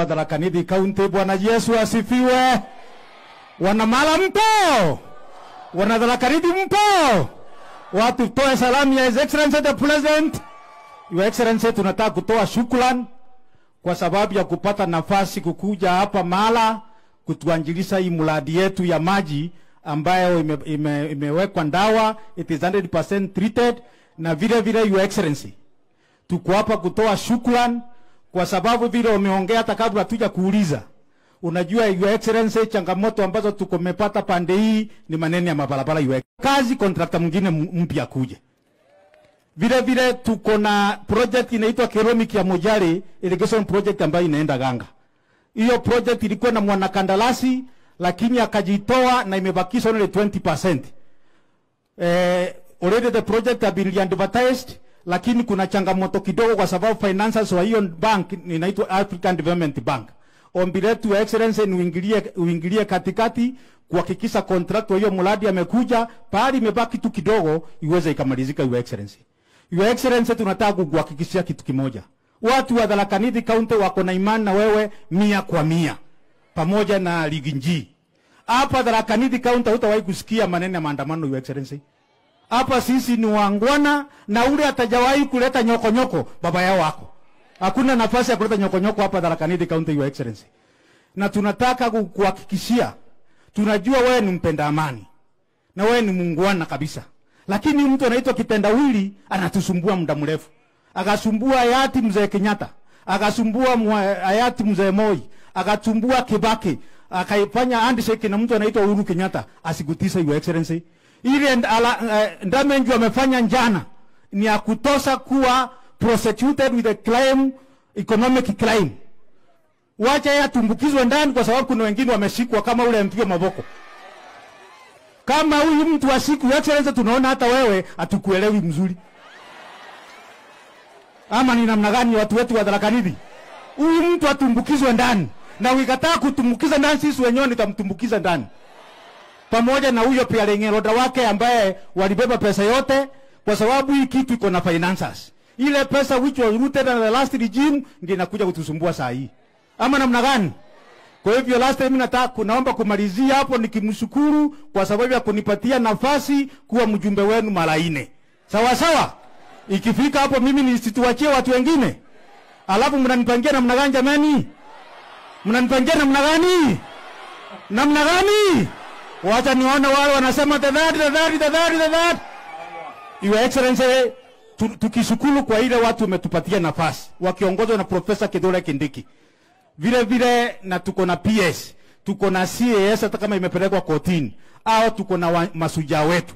Tharakanithi kaunti. Bwana Yesu asifiwe. Wanamala mpo, wana Tharakanithi mpo, watu toa salamu ya His Excellency the President. Your Excellency, tunataka kutoa shukrani kwa sababu ya kupata nafasi kukuja hapa Mala kutuanjilisha hii mradi yetu ya maji ambayo imewekwa ndawa, it is 100% treated, na vile vile Your Excellency, tuko hapa kutoa shukrani kwa sababu vile umeongea hata kabla hatuja kuuliza. Unajua your excellency, changamoto ambazo tukomepata pande hii ni maneno ya mabarabara. Iwe kazi contractor mwingine mpya kuje. vile vile tuko na project inaitwa Keromic ya Mojari irrigation project ambayo inaenda Ganga. Hiyo project ilikuwa na mwanakandarasi lakini akajitoa na imebakisha only 20%. Eh, already the project have been advertised lakini kuna changamoto kidogo, kwa sababu finances wa hiyo bank inaitwa African Development Bank. Ombi letu ya excellence ni uingilie, uingilie katikati kuhakikisha contract wa hiyo mradi amekuja, pale, imebaki tu kidogo iweze ikamalizika. Your excellence, Your excellence, tunataka kukuhakikishia kitu kimoja, watu wa Tharaka Nithi County wako na imani na wewe mia kwa mia, pamoja na Ligi Njii hapa Tharaka Nithi County. Hutawahi kusikia maneno ya maandamano, Your excellence. Hapa sisi ni wangwana, na ule atajawahi kuleta nyokonyoko -nyoko, baba yao wako. Hakuna nafasi ya kuleta nyokonyoko hapa Tharaka Nithi County, Your Excellency, na tunataka kukuhakikishia, tunajua wewe ni mpenda amani na wewe ni mungwana kabisa, lakini mtu anaitwa kitendawili anatusumbua muda mrefu, akasumbua hayati mzee Kenyatta, akasumbua hayati mzee Moi, akatumbua Kibaki, akaifanya handshake na mtu anaitwa Uhuru Kenyatta. Asigutise Your Excellency ile eh, ndamage wamefanya njana ni ya kutosha kuwa prosecuted with a claim, economic claim. Wacha yeye atumbukizwe ndani, kwa sababu kuna wengine wameshikwa kama ule mpiga maboko kama huyu mtu wa siku yote, tunaona hata wewe atukuelewi mzuri, ama ni namna gani watu wetu wa wadarakanivi. Huyu mtu atumbukizwe ndani, na ukikataa kutumbukiza ndani, sisi wenyewe nitamtumbukiza ndani pamoja na huyo pia lengeroda wake ambaye walibeba pesa yote, kwa sababu hii kitu iko na finances. Ile pesa which was rooted in the last regime ndio inakuja kutusumbua saa hii, ama namna gani? Kwa hivyo last time nataka naomba kumalizia hapo nikimshukuru kwa sababu ya kunipatia nafasi kuwa mjumbe wenu mara nne. Sawa sawa? Ikifika hapo mimi nisituachie watu wengine. Alafu mnanipangia namna gani jamani? Mnanipangia namna gani? Namna gani? Wacha nione wale wanasema the that, the that, the that, the that. Your Excellency, tukishukuru kwa ile watu umetupatia nafasi wakiongozwa na Profesa Kithure Kindiki. Vile vile na tuko na PS, tuko na CAS hata kama imepelekwa kotini au tuko na masuja wetu.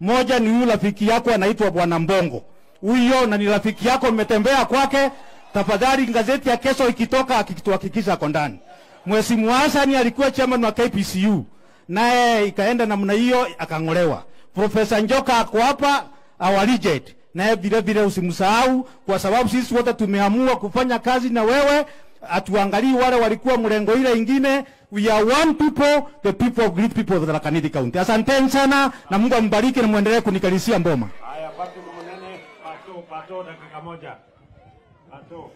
Moja ni huyu rafiki yako anaitwa Bwana Mbongo. Huyo na ni rafiki yako, mmetembea kwake. Tafadhali gazeti ya kesho ikitoka, akihakikisha ako ndani. Mheshimiwa Hassan alikuwa chairman wa KPCU naye ikaenda namna hiyo, akang'olewa. Profesa Njoka ako hapa awalijet naye vile vile, usimsahau kwa sababu sisi wote tumeamua kufanya kazi na wewe. Atuangalii wale walikuwa mrengo ile ingine. We are one people, the people of great people of Tharaka Nithi County. Asanteni sana na Mungu ambariki na muendelee kunikalisia mboma. Haya, Pato Munene, Pato, Pato dakika moja. Pato.